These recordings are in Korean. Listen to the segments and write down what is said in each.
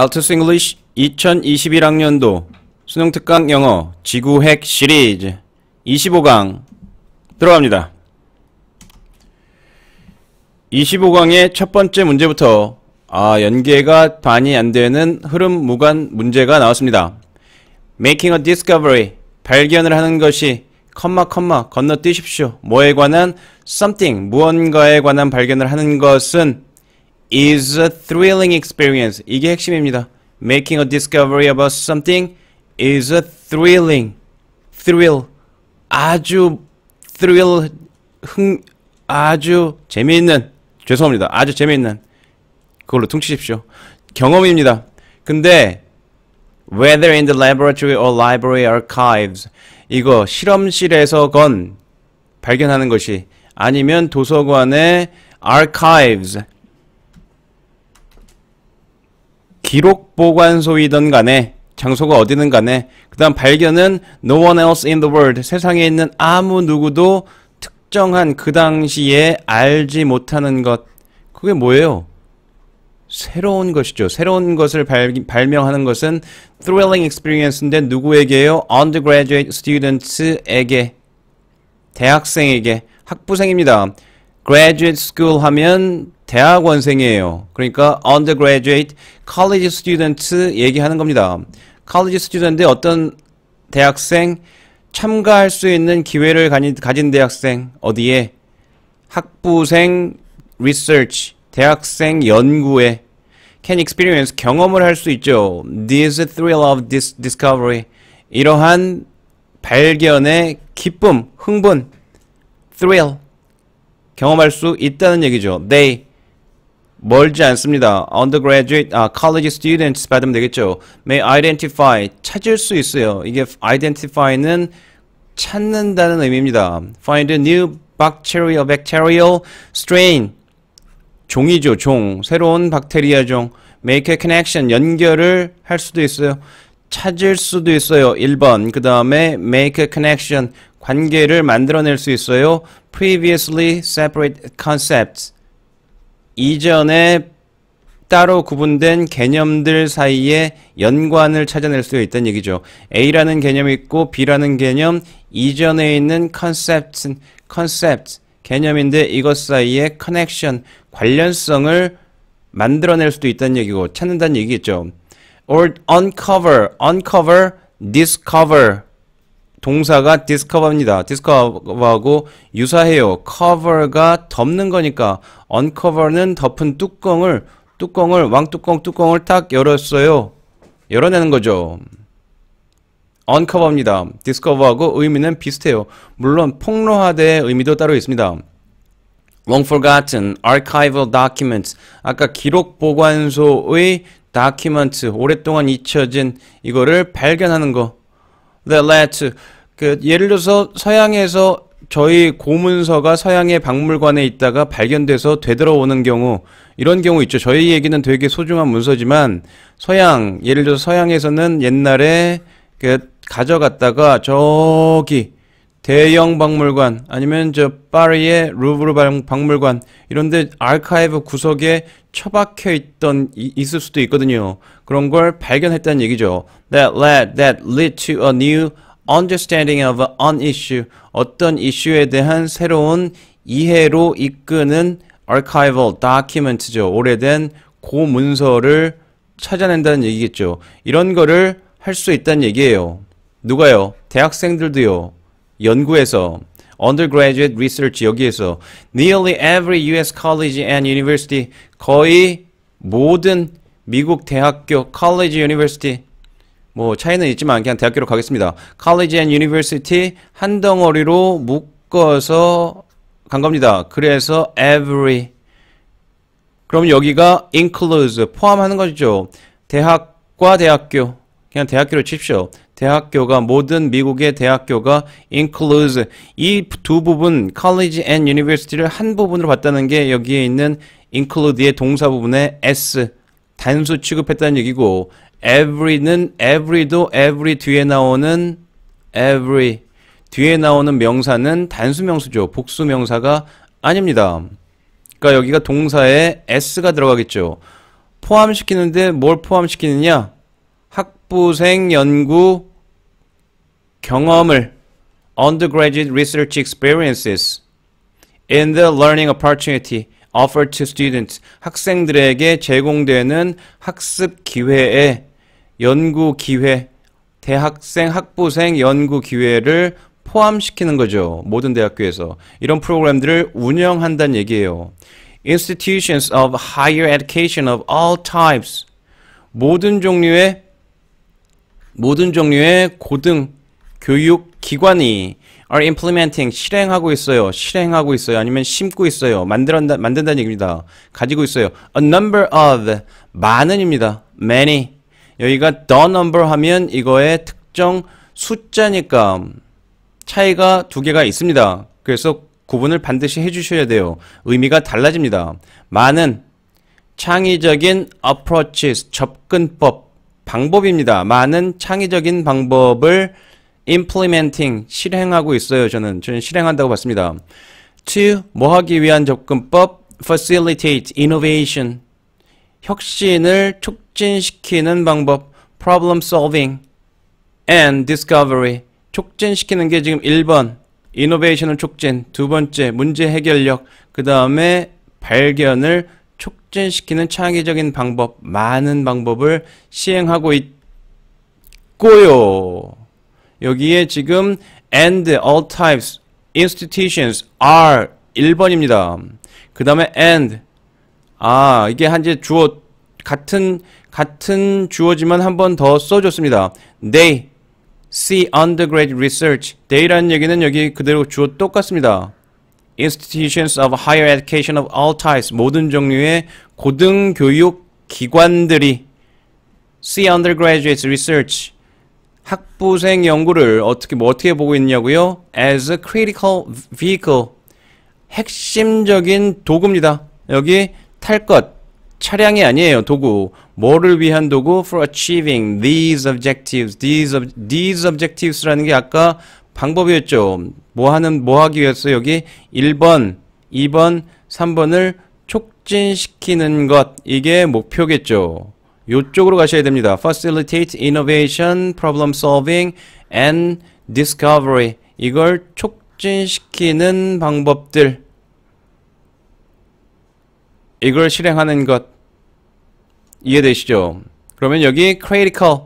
알투스 잉글리시 2021학년도 수능특강 영어 지구핵 시리즈 25강 들어갑니다. 25강의 첫 번째 문제부터 아, 연계가 반이 안 되는 흐름 무관 문제가 나왔습니다. Making a discovery. 발견을 하는 것이 컴마 컴마 건너뛰십시오. 뭐에 관한 something 무언가에 관한 발견을 하는 것은 is a thrilling experience. 이게 핵심입니다. Making a discovery about something is a thrilling. thrill. 아주 thrill 흥 아주 재미있는 죄송합니다. 아주 재미있는 그걸로 퉁치십시오. 경험입니다. 근데 whether in the laboratory or library archives 이거 실험실에서건 발견하는 것이 아니면 도서관의 archives 기록 보관소이든 간에 장소가 어디든 간에 그다음 발견은 no one else in the world 세상에 있는 아무 누구도 특정한 그 당시에 알지 못하는 것 그게 뭐예요? 새로운 것이죠. 새로운 것을 발, 발명하는 것은 thrilling experience인데 누구에게요? undergraduate students에게 대학생에게 학부생입니다. graduate school 하면 대학원생이에요. 그러니까 undergraduate college student 얘기하는 겁니다. college student인데 어떤 대학생 참가할 수 있는 기회를 가진 대학생 어디에 학부생 research 대학생 연구에 can experience 경험을 할 수 있죠. This thrill of this discovery 이러한 발견의 기쁨, 흥분, thrill 경험할 수 있다는 얘기죠. They 멀지 않습니다. undergraduate, 아, college students 받으면 되겠죠. may identify, 찾을 수 있어요. 이게 identify는 찾는다는 의미입니다. find a new bacterial, bacterial strain. 종이죠, 종. 새로운 박테리아 종. make a connection, 연결을 할 수도 있어요. 찾을 수도 있어요. 1번. 그 다음에 make a connection, 관계를 만들어낼 수 있어요. previously separate concepts. 이전에 따로 구분된 개념들 사이에 연관을 찾아낼 수 있다는 얘기죠. A라는 개념이 있고 B라는 개념 이전에 있는 컨셉트, 컨셉트 개념인데 이것 사이에 커넥션, 관련성을 만들어낼 수도 있다는 얘기고 찾는다는 얘기겠죠. or uncover, uncover, discover 동사가 discover입니다. discover하고 유사해요. cover가 덮는 거니까 uncover는 덮은 뚜껑을 뚜껑을 왕뚜껑 뚜껑을 딱 열었어요. 열어내는 거죠. uncover입니다. discover하고 의미는 비슷해요. 물론 폭로하되의미도 따로 있습니다. long forgotten archival documents 아까 기록 보관소의 다큐 c 트 오랫동안 잊혀진 이거를 발견하는 거 that led 그 예를 들어서 서양에서 저희 고문서가 서양의 박물관에 있다가 발견돼서 되돌아오는 경우 이런 경우 있죠. 저희 얘기는 되게 소중한 문서지만 서양 예를 들어 서양에서는 서 옛날에 그 가져갔다가 저기 대형 박물관 아니면 저 파리의 루브르 박물관 이런데 아카이브 구석에 처박혀 있던 있을 수도 있거든요. 그런 걸 발견했다는 얘기죠. That led that led to a new understanding of an issue, 어떤 이슈에 대한 새로운 이해로 이끄는 archival document죠. 오래된 고문서를 찾아낸다는 얘기겠죠. 이런 거를 할 수 있다는 얘기예요. 누가요? 대학생들도요. 연구에서 undergraduate research 여기에서 nearly every US college and university 거의 모든 미국 대학교 college university 뭐 차이는 있지만 그냥 대학교로 가겠습니다. College and University 한 덩어리로 묶어서 간 겁니다. 그래서 every 그럼 여기가 i n c l u d e 포함하는 거죠. 대학과 대학교 그냥 대학교로 칩시오. 대학교가 모든 미국의 대학교가 i n c l u d e 이 두 부분 college and university를 한 부분으로 봤다는 게 여기에 있는 include의 동사 부분에 s 단수 취급했다는 얘기고 every는 every도 every 뒤에 나오는 every 뒤에 나오는 명사는 단수 명수죠 복수 명사가 아닙니다. 그러니까 여기가 동사에 s가 들어가겠죠. 포함시키는데 뭘 포함시키느냐? 학부생 연구 경험을 undergraduate research experiences in the learning opportunity offered to students 학생들에게 제공되는 학습 기회에 연구 기회, 대학생, 학부생 연구 기회를 포함시키는 거죠. 모든 대학교에서. 이런 프로그램들을 운영한다는 얘기예요. Institutions of higher education of all types. 모든 종류의, 모든 종류의 고등 교육 기관이 are implementing 실행하고 있어요. 실행하고 있어요. 아니면 심고 있어요. 만들다 만든다는 얘기입니다. 가지고 있어요. a number of 많은입니다. many 여기가 the number 하면 이거의 특정 숫자니까 차이가 두 개가 있습니다. 그래서 구분을 반드시 해주셔야 돼요. 의미가 달라집니다. 많은 창의적인 approaches, 접근법, 방법입니다. 많은 창의적인 방법을 implementing, 실행하고 있어요. 저는, 저는 실행한다고 봤습니다. to, 뭐 하기 위한 접근법, facilitate, innovation, 혁신을 촉 촉진시키는 방법 problem solving and discovery 촉진시키는 게 지금 1번 이노베이션을 촉진 두 번째 문제 해결력 그 다음에 발견을 촉진시키는 창의적인 방법 많은 방법을 시행하고 있고요 여기에 지금 and all types institutions are 1번입니다 그 다음에 and 아 이게 한제 주어 같은 같은 주어지만 한 번 더 써줬습니다. They see undergrad research. They라는 얘기는 여기 그대로 주어 똑같습니다. Institutions of Higher Education of all types. 모든 종류의 고등교육 기관들이 see undergraduate research. 학부생 연구를 어떻게 뭐 어떻게 보고 있냐고요? As a critical vehicle. 핵심적인 도구입니다. 여기 탈 것, 차량이 아니에요. 도구. 뭐를 위한 도구? For achieving these objectives. These, ob, these objectives라는 게 아까 방법이었죠. 뭐 하는, 뭐 하기 위해서 여기 1번, 2번, 3번을 촉진시키는 것. 이게 목표겠죠. 요쪽으로 가셔야 됩니다. Facilitate innovation, problem solving, and discovery. 이걸 촉진시키는 방법들. 이걸 실행하는 것. 이해되시죠? 그러면 여기 critical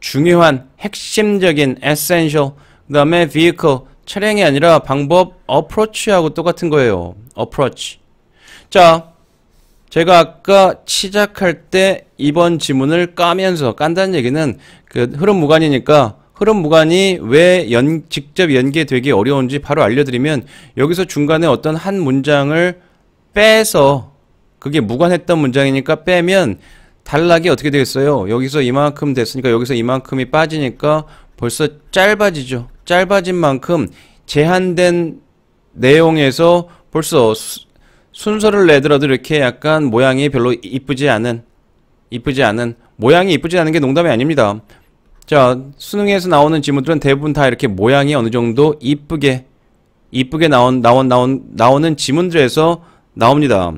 중요한 핵심적인 essential 그 다음에 vehicle 차량이 아니라 방법 approach하고 똑같은 거예요. approach 자 제가 아까 시작할 때 이번 지문을 까면서 깐다는 얘기는 그 흐름 무관이니까 흐름 무관이 왜 연, 직접 연계되기 어려운지 바로 알려드리면 여기서 중간에 어떤 한 문장을 빼서 그게 무관했던 문장이니까 빼면 단락이 어떻게 되겠어요? 여기서 이만큼 됐으니까 여기서 이만큼이 빠지니까 벌써 짧아지죠. 짧아진 만큼 제한된 내용에서 벌써 수, 순서를 내더라도 이렇게 약간 모양이 별로 이쁘지 않은 이쁘지 않은 모양이 이쁘지 않은 게 농담이 아닙니다. 자 수능에서 나오는 지문들은 대부분 다 이렇게 모양이 어느 정도 이쁘게 이쁘게 나온 나온 나온 나오는 지문들에서 나옵니다.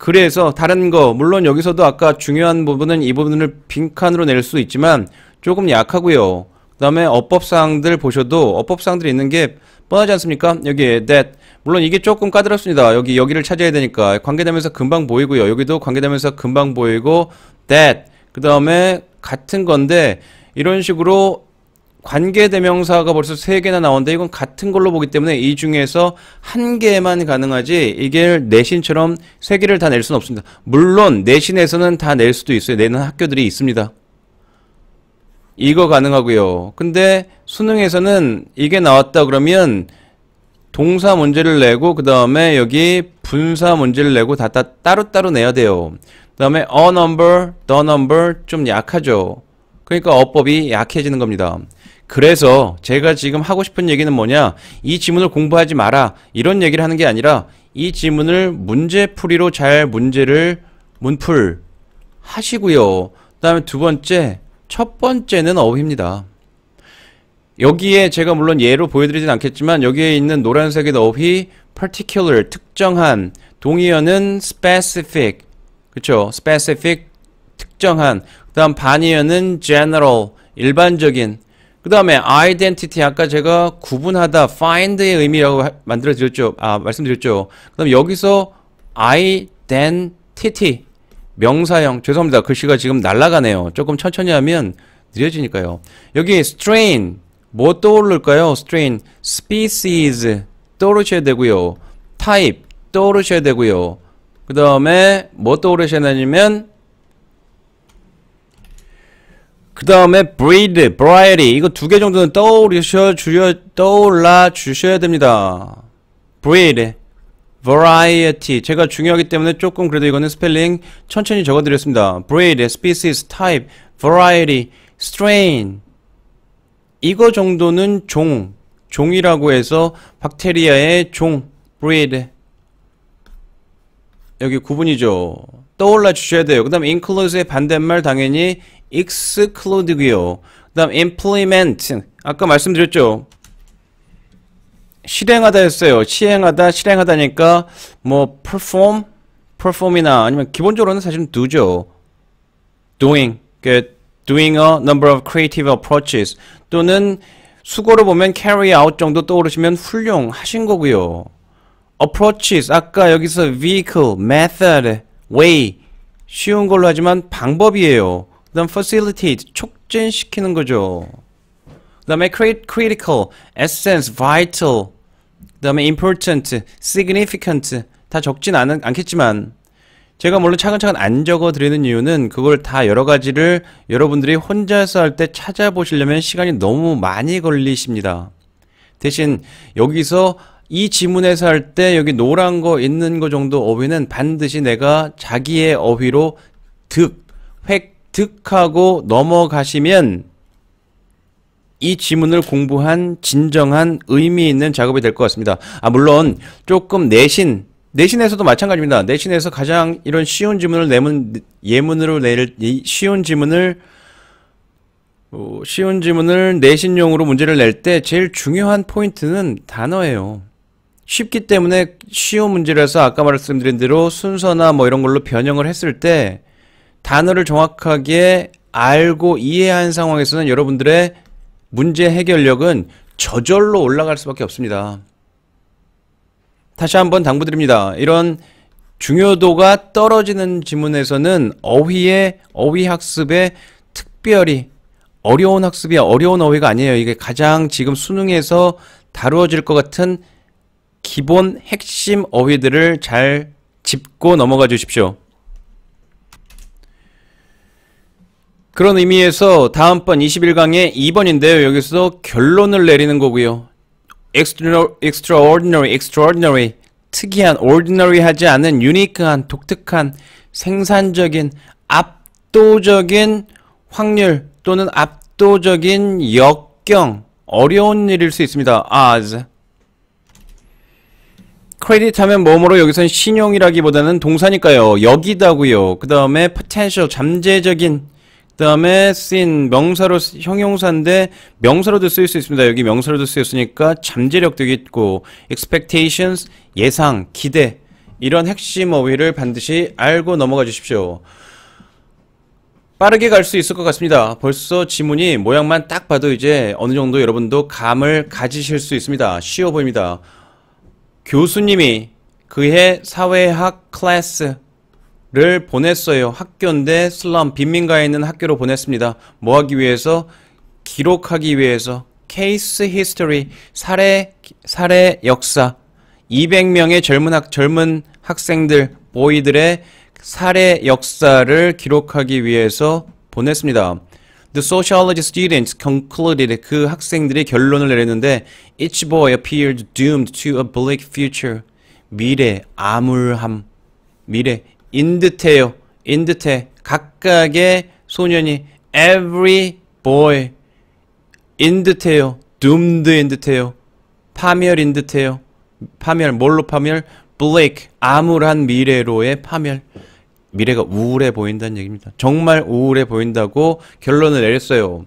그래서 다른 거 물론 여기서도 아까 중요한 부분은 이 부분을 빈칸으로 낼 수 있지만 조금 약하고요. 그다음에 어법 사항들 보셔도 어법 사항들이 있는 게 뻔하지 않습니까? 여기에 that 물론 이게 조금 까다롭습니다. 여기 여기를 찾아야 되니까 관계되면서 금방 보이고요. 여기도 관계되면서 금방 보이고 that 그다음에 같은 건데 이런 식으로 관계 대명사가 벌써 세개나 나오는데 이건 같은 걸로 보기 때문에 이 중에서 한 개만 가능하지 이게 내신처럼 세개를 다 낼 수는 없습니다. 물론 내신에서는 다 낼 수도 있어요. 내는 학교들이 있습니다. 이거 가능하고요. 근데 수능에서는 이게 나왔다 그러면 동사 문제를 내고 그 다음에 여기 분사 문제를 내고 다, 다 따로따로 내야 돼요. 그 다음에 a number, the number 좀 약하죠. 그러니까 어법이 약해지는 겁니다. 그래서 제가 지금 하고 싶은 얘기는 뭐냐 이 지문을 공부하지 마라 이런 얘기를 하는 게 아니라 이 지문을 문제풀이로 잘 문제를 문풀 하시고요 그 다음에 두 번째 첫 번째는 어휘입니다 여기에 제가 물론 예로 보여드리진 않겠지만 여기에 있는 노란색의 어휘 particular 특정한 동의어는 specific 그쵸 specific 특정한 그 다음 반의어는 general 일반적인 그 다음에 identity 아까 제가 구분하다 find의 의미라고 만들어 드렸죠 아 말씀드렸죠 그럼 여기서 identity 명사형 죄송합니다 글씨가 지금 날아가네요 조금 천천히 하면 느려지니까요 여기 strain 뭐 떠오를까요 strain species 떠오르셔야 되고요 type 떠오르셔야 되고요 그 다음에 뭐 떠오르셔야 되냐면 그 다음에 breed, variety 이거 두 개 정도는 떠올리셔 주여 떠올라 주셔야 됩니다. breed, variety 제가 중요하기 때문에 조금 그래도 이거는 스펠링 천천히 적어드렸습니다. breed, species, type, variety, strain 이거 정도는 종, 종이라고 해서 박테리아의 종, breed 여기 구분이죠. 떠올라 주셔야 돼요. 그 다음 include의 반대말 당연히 exclude고요. 그다음 implement 아까 말씀드렸죠. 실행하다 했어요. 시행하다, 실행하다니까 뭐 perform, perform이나 아니면 기본적으로는 사실은 do죠. doing, 그 doing a number of creative approaches 또는 수고로 보면 carry out 정도 떠오르시면 훌륭하신 거고요. approaches 아까 여기서 vehicle, method, way 쉬운 걸로 하지만 방법이에요. 그 다음 facilitate 촉진시키는 거죠 그 다음에 critical, essence, vital 그 다음에 important, significant 다 적진 않, 않겠지만 제가 물론 차근차근 안 적어드리는 이유는 그걸 다 여러 가지를 여러분들이 혼자서 할 때 찾아보시려면 시간이 너무 많이 걸리십니다. 대신 여기서 이 지문에서 할 때 여기 노란 거 있는 거 정도 어휘는 반드시 내가 자기의 어휘로 득, 획, 득하고 넘어가시면 이 지문을 공부한 진정한 의미 있는 작업이 될 것 같습니다. 아 물론 조금 내신 내신에서도 마찬가지입니다. 내신에서 가장 이런 쉬운 지문을 내문 예문으로 내낼 쉬운 지문을 어, 쉬운 지문을 내신용으로 문제를 낼 때 제일 중요한 포인트는 단어예요. 쉽기 때문에 쉬운 문제라서 아까 말씀드린 대로 순서나 뭐 이런 걸로 변형을 했을 때 단어를 정확하게 알고 이해한 상황에서는 여러분들의 문제 해결력은 저절로 올라갈 수밖에 없습니다. 다시 한번 당부드립니다. 이런 중요도가 떨어지는 지문에서는 어휘의 어휘 학습에 특별히 어려운 학습이 어려운 어휘가 아니에요. 이게 가장 지금 수능에서 다루어질 것 같은 기본 핵심 어휘들을 잘 짚고 넘어가 주십시오. 그런 의미에서 다음번 21강의 2번인데요. 여기서 결론을 내리는 거고요. extraordinary, extraordinary, 특이한, ordinary 하지 않은 유니크한, 독특한, 생산적인, 압도적인 확률 또는 압도적인 역경, 어려운 일일 수 있습니다. as. 아, 크레딧 하면 뭐뭐로 여기선 신용이라기보다는 동사니까요. 여기다구요그 다음에 potential, 잠재적인 그다음에 쓰인 명사로 형용사인데 명사로도 쓰일 수 있습니다. 여기 명사로도 쓰였으니까 잠재력 도있고 expectations 예상, 기대 이런 핵심 어휘를 반드시 알고 넘어가 주십시오. 빠르게 갈 수 있을 것 같습니다. 벌써 지문이 모양만 딱 봐도 이제 어느 정도 여러분도 감을 가지실 수 있습니다. 쉬워 보입니다. 교수님이 그해 사회학 클래스 를 보냈어요. 학교인데 슬럼 빈민가에 있는 학교로 보냈습니다. 뭐 하기 위해서? 기록하기 위해서 케이스 히스토리 사례 사례 역사 200명의 젊은 학 젊은 학생들 보이들의 사례 역사를 기록하기 위해서 보냈습니다. The sociology students concluded 그 학생들이 결론을 내렸는데 each boy appeared doomed to a bleak future 미래 암울함 미래 인듯해요. 인듯해. 각각의 소년이 every boy 인듯해요. d 드인 듯해요. 파멸인 듯해요. 파멸 뭘로 파멸? b l a k 암울한 미래로의 파멸. 미래가 우울해 보인다는 얘기입니다. 정말 우울해 보인다고 결론을 내렸어요.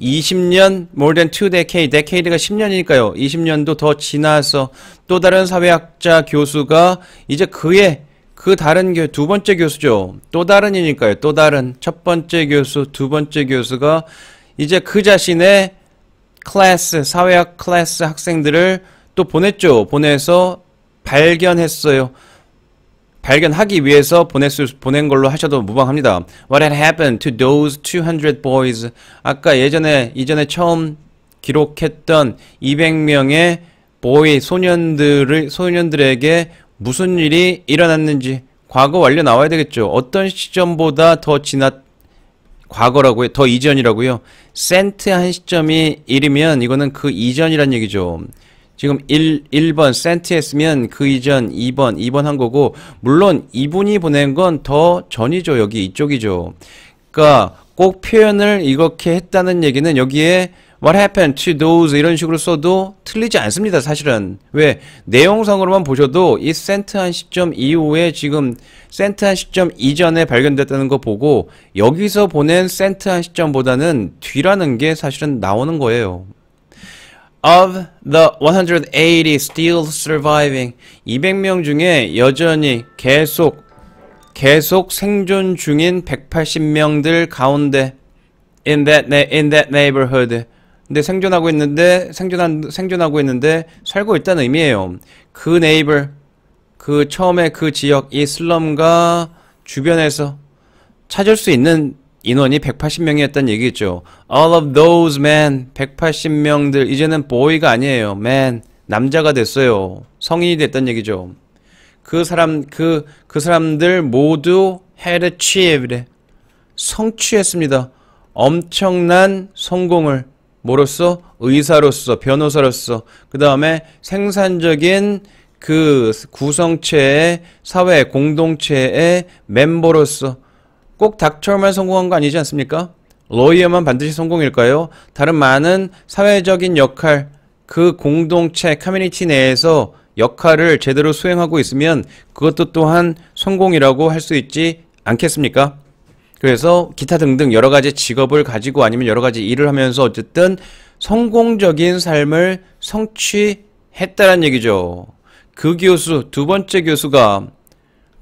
20년 more than two decade, decade가 10년이니까요. 20년도 더 지나서 또 다른 사회학자 교수가 이제 그의 그 다른 교, 두 번째 교수죠. 또 다른이니까요. 또 다른. 첫 번째 교수, 두 번째 교수가 이제 그 자신의 클래스, 사회학 클래스 학생들을 또 보냈죠. 보내서 발견했어요. 발견하기 위해서 보냈을, 보낸 걸로 하셔도 무방합니다. What had happened to those 200 boys? 아까 예전에, 이전에 처음 기록했던 200명의 b o 소년들을, 소년들에게 무슨 일이 일어났는지 과거 완료 나와야 되겠죠. 어떤 시점보다 더 지났 과거라고요. 더 이전이라고요. 센트 한 시점이 1이면 이거는 그 이전이란 얘기죠. 지금 1, 1번 센트 했으면 그 이전 2번, 2번 한 거고 물론 이분이 보낸 건 더 전이죠. 여기 이쪽이죠. 그러니까 꼭 표현을 이렇게 했다는 얘기는 여기에 what happened to those 이런 식으로 써도 틀리지 않습니다. 사실은 왜 내용상으로만 보셔도 이 센트 한 시점 이후에 지금 센트 한 시점 이전에 발견됐다는 거 보고 여기서 보낸 센트 한 시점보다는 뒤라는 게 사실은 나오는 거예요. Of the 180 still surviving 200명 중에 여전히 계속 계속 생존 중인 180명들 가운데 in that in that neighborhood 근데 생존하고 있는데 생존한 생존하고 있는데 살고 있다는 의미예요. 그 네이블 그 처음에 그 지역 이 슬럼과 주변에서 찾을 수 있는 인원이 180명이었다는 얘기죠. All of those men 180명들 이제는 보이가 아니에요. man 남자가 됐어요. 성인이 됐다는 얘기죠. 그 사람 그그 그 사람들 모두 had a c h i e 성취했습니다. 엄청난 성공을 뭐로서 의사로서 변호사로서 그 다음에 생산적인 그 구성체의 사회 공동체의 멤버로서 꼭 닥터만 성공한 거 아니지 않습니까? 로이어만 반드시 성공일까요? 다른 많은 사회적인 역할 그 공동체 커뮤니티 내에서 역할을 제대로 수행하고 있으면 그것도 또한 성공이라고 할 수 있지 않겠습니까? 그래서 기타 등등 여러 가지 직업을 가지고 아니면 여러 가지 일을 하면서 어쨌든 성공적인 삶을 성취했다는 얘기죠. 그 교수, 두 번째 교수가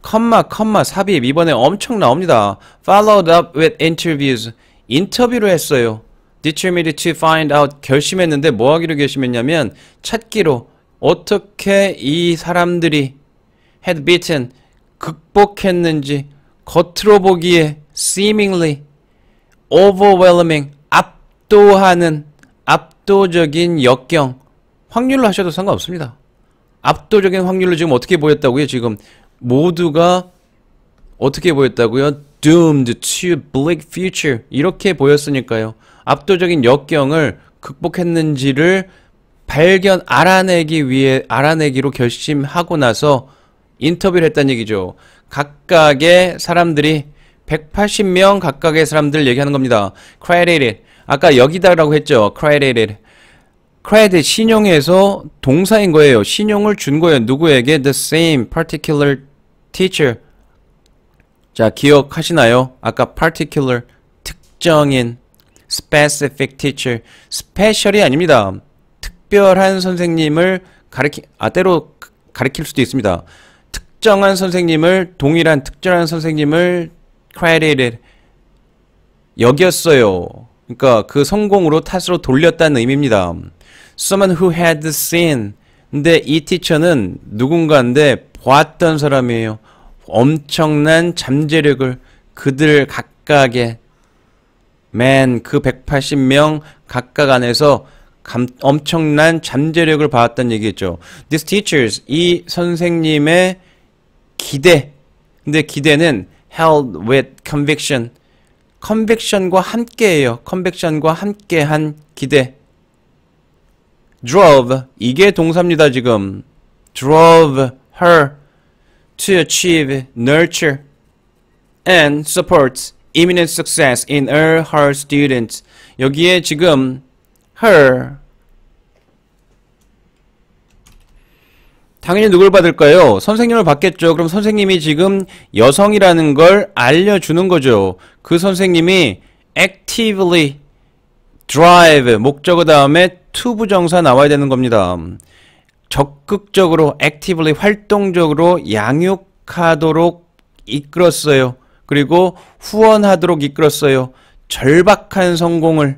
컴마, 컴마, 삽입 이번에 엄청 나옵니다. Followed up with interviews. 인터뷰를 했어요. Determined to find out. 결심했는데 뭐 하기로 결심했냐면 찾기로 어떻게 이 사람들이 had beaten 극복했는지 겉으로 보기에 seemingly, overwhelming, 압도하는 압도적인 역경 확률로 하셔도 상관없습니다. 압도적인 확률로 지금 어떻게 보였다고요? 지금 모두가 어떻게 보였다고요? doomed to bleak future 이렇게 보였으니까요. 압도적인 역경을 극복했는지를 발견 알아내기 위해 알아내기로 결심하고 나서 인터뷰를 했다는 얘기죠. 각각의 사람들이 180명 각각의 사람들 얘기하는 겁니다. c r e d i t 아까 여기다라고 했죠. credited. credit 신용에서 동사인 거예요. 신용을 준 거예요. 누구에게 the same particular teacher. 자, 기억하시나요? 아까 particular 특정인 specific teacher. s p e c i a l 이 아닙니다. 특별한 선생님을 가르키 아 때로 가르킬 수도 있습니다. 특정한 선생님을 동일한 특정한 선생님을 credited 여겼어요. 그러니까 그 성공으로 탓으로 돌렸다는 의미입니다. Someone who had seen 근데 이 티처는 누군가인데 보았던 사람이에요. 엄청난 잠재력을 그들 각각의 맨 그 180명 각각 안에서 감, 엄청난 잠재력을 받다는얘기죠 These teachers 이 선생님의 기대 근데 기대는 held with conviction. c c o n v i t i o n 과 함께예요. i o n 과 함께한 기대. drove 이게 동사입니다, 지금. drove her to achieve, nurture and support imminent success in all her students. 여기에 지금 her 당연히 누굴 받을까요? 선생님을 받겠죠. 그럼 선생님이 지금 여성이라는 걸 알려주는 거죠. 그 선생님이 actively drive 목적어 그 다음에 to 부정사 나와야 되는 겁니다. 적극적으로 actively 활동적으로 양육하도록 이끌었어요. 그리고 후원하도록 이끌었어요. 절박한 성공을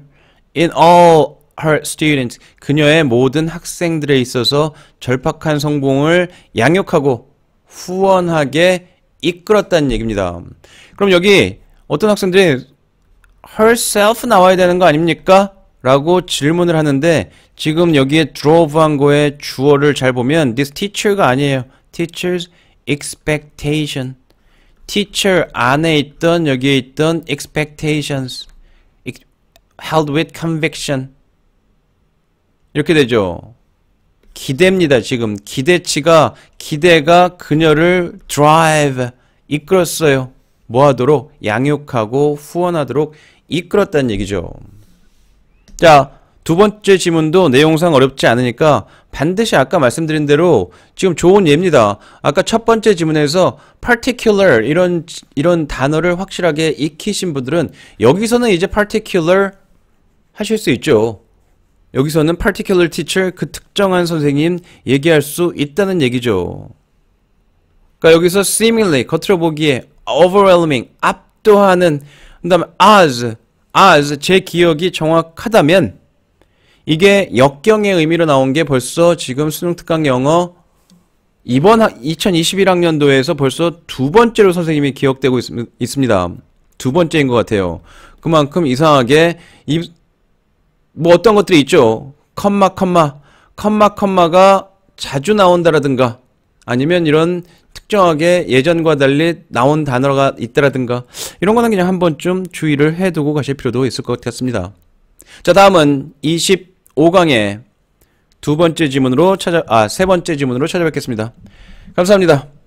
in all her students 그녀의 모든 학생들에 있어서 절박한 성공을 양육하고 후원하게 이끌었다는 얘기입니다. 그럼 여기 어떤 학생들이 herself 나와야 되는 거 아닙니까? 라고 질문을 하는데 지금 여기에 drove한 거의 주어를 잘 보면 this teacher가 아니에요. teacher's expectation. teacher 안에 있던 여기에 있던 expectations held with conviction 이렇게 되죠. 기대입니다. 지금 기대치가 기대가 그녀를 drive 이끌었어요. 뭐하도록 양육하고 후원하도록 이끌었다는 얘기죠. 자, 두 번째 지문도 내용상 어렵지 않으니까 반드시 아까 말씀드린 대로 지금 좋은 예입니다. 아까 첫 번째 지문에서 particular 이런 이런 단어를 확실하게 익히신 분들은 여기서는 이제 particular 하실 수 있죠. 여기서는 particular teacher, 그 특정한 선생님 얘기할 수 있다는 얘기죠. 그러니까 여기서 seemingly, 겉으로 보기에 overwhelming, 압도하는 그 다음에 as, as, 제 기억이 정확하다면 이게 역경의 의미로 나온 게 벌써 지금 수능특강 영어 이번 2021학년도에서 벌써 두 번째로 선생님이 기억되고 있, 습니다두 번째인 것 같아요. 그만큼 이상하게 이, 뭐 어떤 것들이 있죠. 컴마 컴마 컴마 컴마가 자주 나온다라든가 아니면 이런 특정하게 예전과 달리 나온 단어가 있다라든가 이런 거는 그냥 한 번쯤 주의를 해두고 가실 필요도 있을 것 같습니다. 자 다음은 25강의 두 번째 지문으로 찾아 아 세 번째 지문으로 찾아뵙겠습니다. 감사합니다.